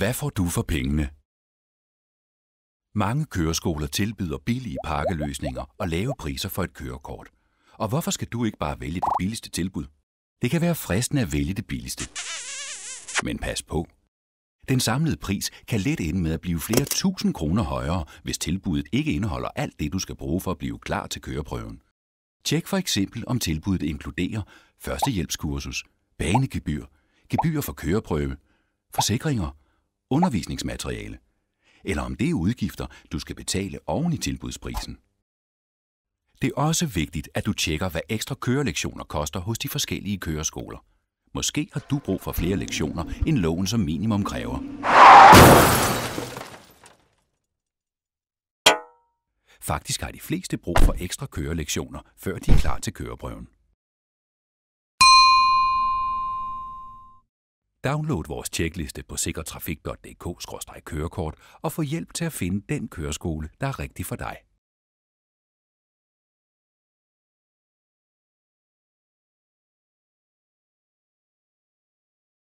Hvad får du for pengene? Mange køreskoler tilbyder billige pakkeløsninger og lave priser for et kørekort. Og hvorfor skal du ikke bare vælge det billigste tilbud? Det kan være fristende at vælge det billigste. Men pas på. Den samlede pris kan let ende med at blive flere tusind kroner højere, hvis tilbuddet ikke indeholder alt det, du skal bruge for at blive klar til køreprøven. Tjek for eksempel, om tilbuddet inkluderer førstehjælpskursus, banegebyr, gebyr for køreprøve, forsikringer, undervisningsmateriale, eller om det er udgifter, du skal betale oven i tilbudsprisen. Det er også vigtigt, at du tjekker, hvad ekstra kørelektioner koster hos de forskellige køreskoler. Måske har du brug for flere lektioner, end loven som minimum kræver. Faktisk har de fleste brug for ekstra kørelektioner, før de er klar til køreprøven. Download vores tjekliste på sikkertrafik.dk-kørekort og få hjælp til at finde den køreskole, der er rigtig for dig.